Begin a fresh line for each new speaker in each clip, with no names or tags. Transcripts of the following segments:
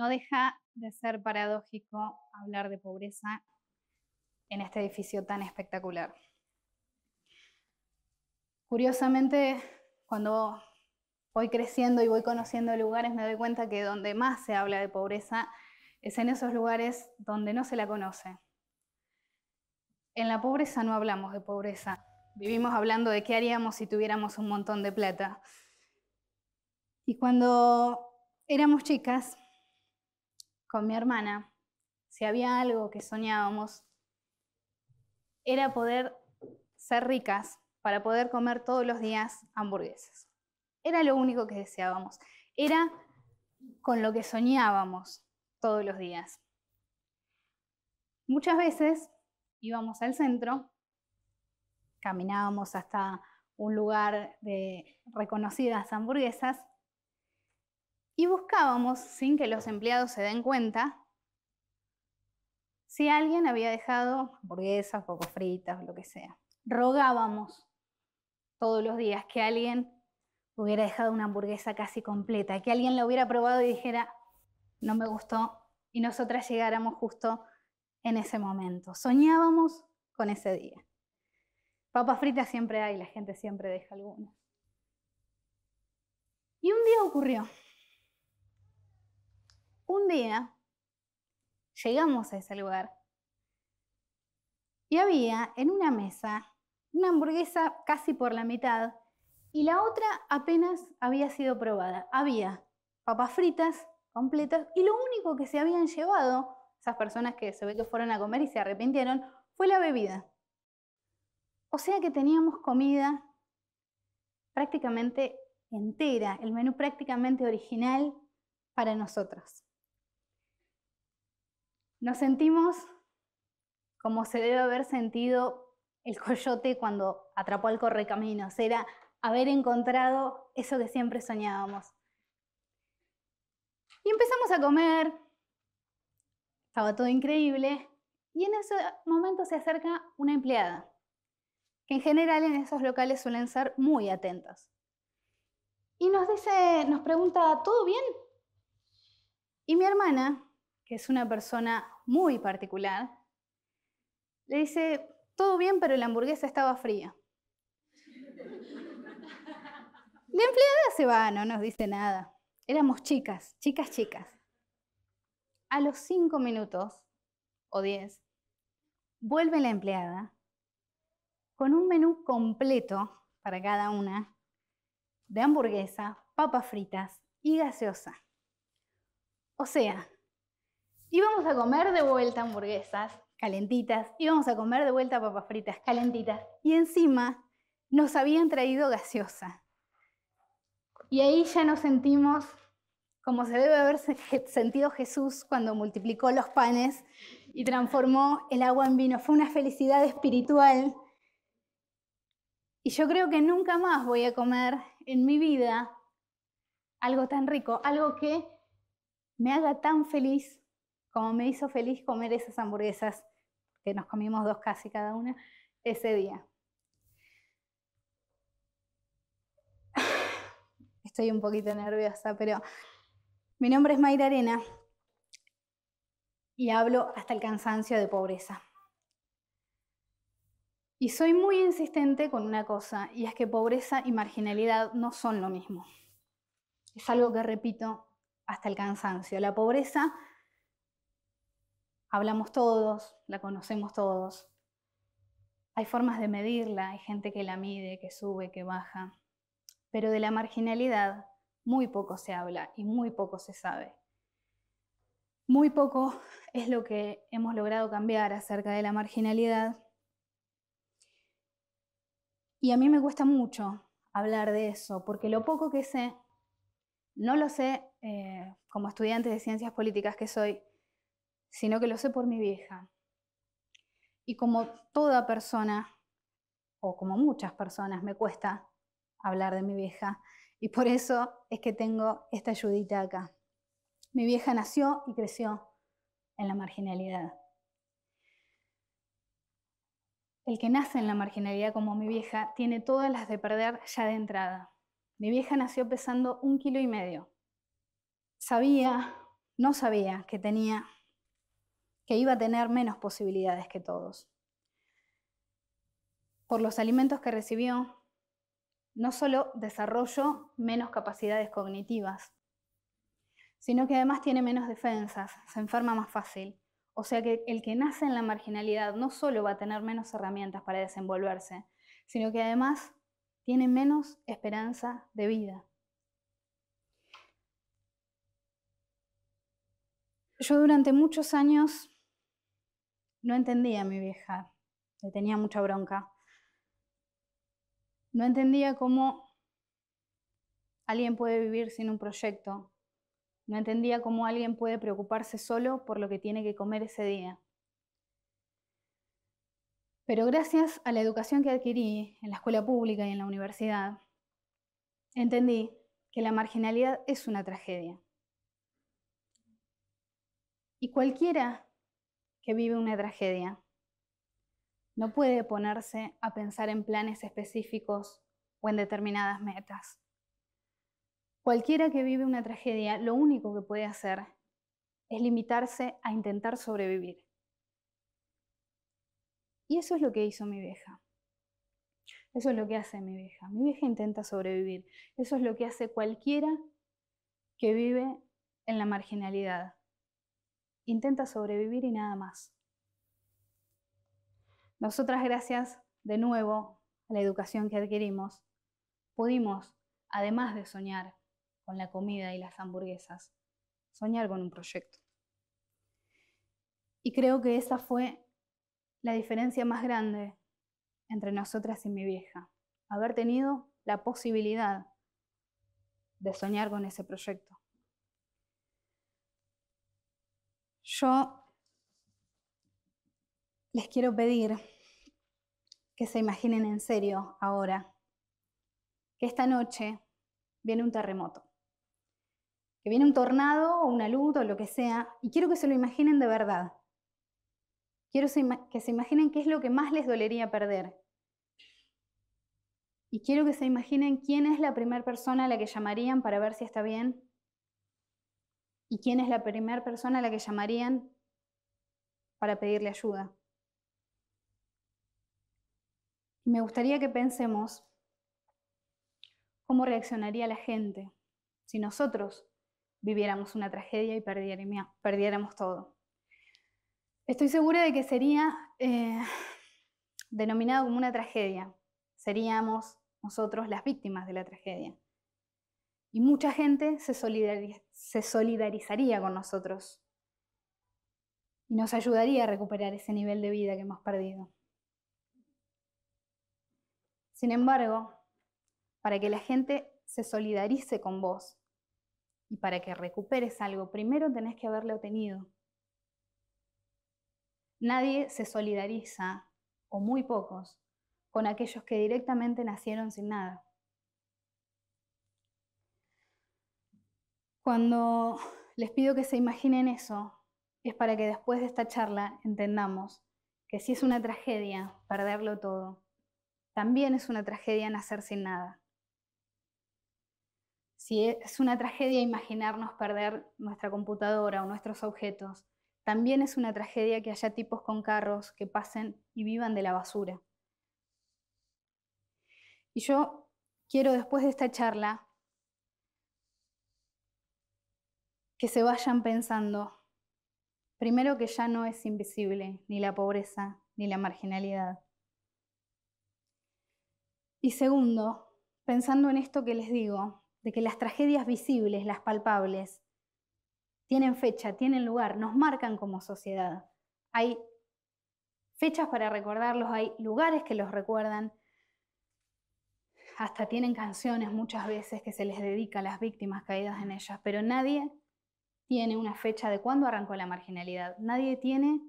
no deja de ser paradójico hablar de pobreza en este edificio tan espectacular. Curiosamente, cuando voy creciendo y voy conociendo lugares, me doy cuenta que donde más se habla de pobreza es en esos lugares donde no se la conoce. En la pobreza no hablamos de pobreza, vivimos hablando de qué haríamos si tuviéramos un montón de plata. Y cuando éramos chicas, con mi hermana, si había algo que soñábamos, era poder ser ricas para poder comer todos los días hamburguesas. Era lo único que deseábamos. Era con lo que soñábamos todos los días. Muchas veces íbamos al centro, caminábamos hasta un lugar de reconocidas hamburguesas y buscábamos, sin que los empleados se den cuenta, si alguien había dejado hamburguesas, poco fritas, lo que sea. Rogábamos todos los días que alguien hubiera dejado una hamburguesa casi completa, que alguien la hubiera probado y dijera, no me gustó, y nosotras llegáramos justo en ese momento. Soñábamos con ese día. Papas fritas siempre hay, la gente siempre deja algunas. Y un día ocurrió un día llegamos a ese lugar y había en una mesa una hamburguesa casi por la mitad y la otra apenas había sido probada. Había papas fritas completas y lo único que se habían llevado esas personas que se ve que fueron a comer y se arrepintieron fue la bebida. O sea que teníamos comida prácticamente entera, el menú prácticamente original para nosotros. Nos sentimos como se debe haber sentido el coyote cuando atrapó al correcaminos. Era haber encontrado eso que siempre soñábamos. Y empezamos a comer. Estaba todo increíble. Y en ese momento se acerca una empleada, que en general en esos locales suelen ser muy atentos. Y nos dice, nos pregunta, ¿todo bien? Y mi hermana, que es una persona muy particular, le dice, todo bien, pero la hamburguesa estaba fría. La empleada se va, no nos dice nada. Éramos chicas, chicas, chicas. A los cinco minutos, o diez, vuelve la empleada con un menú completo para cada una de hamburguesa, papas fritas y gaseosa. O sea, íbamos a comer de vuelta hamburguesas calentitas, íbamos a comer de vuelta papas fritas calentitas y encima nos habían traído gaseosa. Y ahí ya nos sentimos como se debe haber sentido Jesús cuando multiplicó los panes y transformó el agua en vino. Fue una felicidad espiritual. Y yo creo que nunca más voy a comer en mi vida algo tan rico, algo que me haga tan feliz como me hizo feliz comer esas hamburguesas, que nos comimos dos casi cada una, ese día. Estoy un poquito nerviosa, pero mi nombre es Mayra Arena y hablo hasta el cansancio de pobreza. Y soy muy insistente con una cosa, y es que pobreza y marginalidad no son lo mismo. Es algo que repito hasta el cansancio. La pobreza hablamos todos, la conocemos todos. Hay formas de medirla, hay gente que la mide, que sube, que baja, pero de la marginalidad muy poco se habla y muy poco se sabe. Muy poco es lo que hemos logrado cambiar acerca de la marginalidad. Y a mí me cuesta mucho hablar de eso, porque lo poco que sé, no lo sé eh, como estudiante de ciencias políticas que soy, sino que lo sé por mi vieja. Y como toda persona, o como muchas personas, me cuesta hablar de mi vieja. Y por eso es que tengo esta ayudita acá. Mi vieja nació y creció en la marginalidad. El que nace en la marginalidad como mi vieja tiene todas las de perder ya de entrada. Mi vieja nació pesando un kilo y medio. Sabía, no sabía que tenía que iba a tener menos posibilidades que todos. Por los alimentos que recibió, no solo desarrollo menos capacidades cognitivas, sino que además tiene menos defensas, se enferma más fácil. O sea que el que nace en la marginalidad no solo va a tener menos herramientas para desenvolverse, sino que además tiene menos esperanza de vida. Yo durante muchos años no entendía a mi vieja, le tenía mucha bronca. No entendía cómo alguien puede vivir sin un proyecto. No entendía cómo alguien puede preocuparse solo por lo que tiene que comer ese día. Pero gracias a la educación que adquirí en la escuela pública y en la universidad, entendí que la marginalidad es una tragedia. Y cualquiera que vive una tragedia. No puede ponerse a pensar en planes específicos o en determinadas metas. Cualquiera que vive una tragedia, lo único que puede hacer es limitarse a intentar sobrevivir. Y eso es lo que hizo mi vieja. Eso es lo que hace mi vieja. Mi vieja intenta sobrevivir. Eso es lo que hace cualquiera que vive en la marginalidad. Intenta sobrevivir y nada más. Nosotras, gracias de nuevo a la educación que adquirimos, pudimos, además de soñar con la comida y las hamburguesas, soñar con un proyecto. Y creo que esa fue la diferencia más grande entre nosotras y mi vieja, haber tenido la posibilidad de soñar con ese proyecto. Yo les quiero pedir que se imaginen en serio ahora que esta noche viene un terremoto, que viene un tornado o una luz o lo que sea, y quiero que se lo imaginen de verdad. Quiero que se imaginen qué es lo que más les dolería perder. Y quiero que se imaginen quién es la primera persona a la que llamarían para ver si está bien ¿Y quién es la primera persona a la que llamarían para pedirle ayuda? me gustaría que pensemos cómo reaccionaría la gente si nosotros viviéramos una tragedia y perdiéramos todo. Estoy segura de que sería eh, denominado como una tragedia. Seríamos nosotros las víctimas de la tragedia. Y mucha gente se, solidarizaría se solidarizaría con nosotros y nos ayudaría a recuperar ese nivel de vida que hemos perdido. Sin embargo, para que la gente se solidarice con vos y para que recuperes algo, primero tenés que haberlo tenido. Nadie se solidariza, o muy pocos, con aquellos que directamente nacieron sin nada. Cuando les pido que se imaginen eso, es para que después de esta charla entendamos que si es una tragedia perderlo todo, también es una tragedia nacer sin nada. Si e, es una tragedia imaginarnos perder nuestra computadora o nuestros objetos, también es una tragedia que haya tipos con carros que pasen y vivan de la basura. Y yo quiero después de esta charla que se vayan pensando, primero que ya no es invisible ni la pobreza ni la marginalidad. Y segundo, pensando en esto que les digo, de que las tragedias visibles, las palpables, tienen fecha, tienen lugar, nos marcan como sociedad. Hay fechas para recordarlos, hay lugares que los recuerdan, hasta tienen canciones muchas veces que se les dedica a las víctimas caídas en ellas, pero nadie tiene una fecha de cuándo arrancó la marginalidad, nadie tiene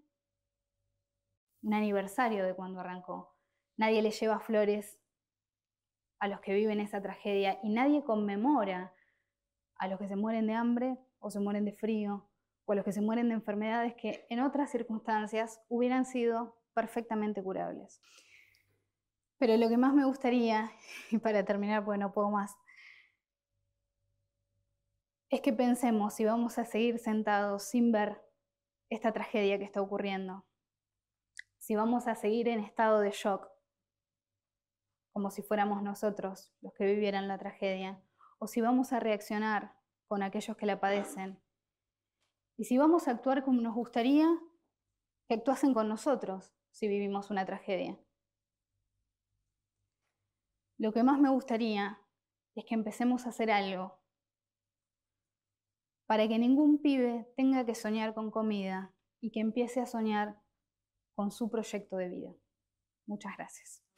un aniversario de cuando arrancó, nadie le lleva flores a los que viven esa tragedia y nadie conmemora a los que se mueren de hambre o se mueren de frío o a los que se mueren de enfermedades que en otras circunstancias hubieran sido perfectamente curables. Pero lo que más me gustaría, y para terminar, porque no puedo más, es que pensemos si vamos a seguir sentados sin ver esta tragedia que está ocurriendo, si vamos a seguir en estado de shock, como si fuéramos nosotros los que vivieran la tragedia, o si vamos a reaccionar con aquellos que la padecen, y si vamos a actuar como nos gustaría que actuasen con nosotros si vivimos una tragedia. Lo que más me gustaría es que empecemos a hacer algo para que ningún pibe tenga que soñar con comida y que empiece a soñar con su proyecto de vida. Muchas gracias.